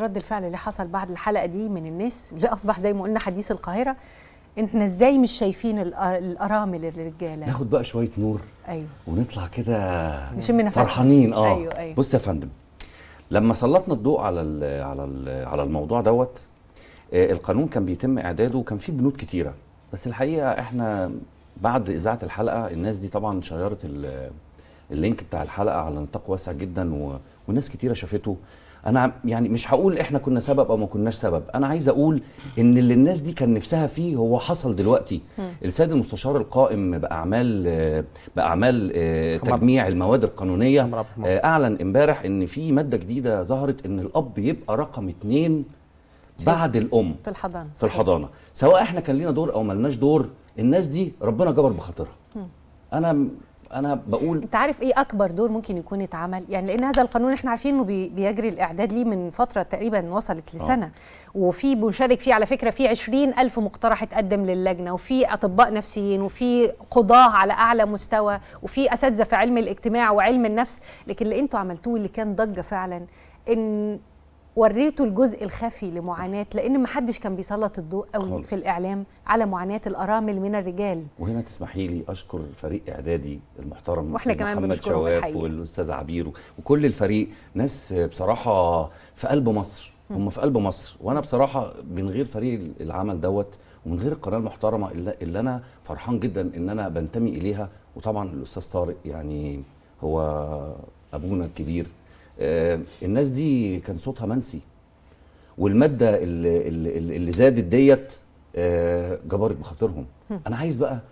رد الفعل اللي حصل بعد الحلقه دي من الناس اللي اصبح زي ما قلنا حديث القاهره احنا ازاي مش شايفين الارامل الرجاله ناخد بقى شويه نور ايوه ونطلع كده فرحانين اه أيوة أيوة. بص يا فندم لما سلطنا الضوء على ال على ال على الموضوع دوت آه القانون كان بيتم اعداده وكان فيه بنود كتيره بس الحقيقه احنا بعد اذاعه الحلقه الناس دي طبعا شيرت اللينك بتاع الحلقه على نطاق واسع جدا و... وناس كتيره شافته انا يعني مش هقول احنا كنا سبب او ما كناش سبب انا عايز اقول ان اللي الناس دي كان نفسها فيه هو حصل دلوقتي السيد المستشار القائم باعمال باعمال آه، تجميع المواد القانونيه آه، اعلن امبارح ان في ماده جديده ظهرت ان الاب يبقى رقم اثنين بعد الام في الحضانه في الحضانه سواء احنا كان لينا دور او ملناش دور الناس دي ربنا جبر بخاطرها انا انا بقول انت عارف ايه اكبر دور ممكن يكون اتعمل يعني لان هذا القانون احنا عارفين انه بيجري الاعداد ليه من فتره تقريبا وصلت آه. لسنه أوه. وفي مشارك فيه على فكره في 20000 مقترح اتقدم للجنه وفي اطباء نفسيين وفي قضاه على اعلى مستوى وفي اساتذه في علم الاجتماع وعلم النفس لكن اللي انتوا عملتوه اللي كان ضجه فعلا ان وريته الجزء الخفي لمعاناه لان ما حدش كان بيسلط الضوء قوي خلص. في الاعلام على معاناه الارامل من الرجال وهنا تسمحي لي اشكر فريق اعدادي المحترم واحنا كمان محمد شواف والاستاذ عبير وكل الفريق ناس بصراحه في قلب مصر هم في قلب مصر وانا بصراحه من غير فريق العمل دوت ومن غير القناه المحترمه اللي انا فرحان جدا ان انا بنتمي اليها وطبعا الاستاذ طارق يعني هو ابونا الكبير آه، الناس دي كان صوتها منسي والماده اللي, اللي زادت ديت آه، جبرت بخاطرهم انا عايز بقى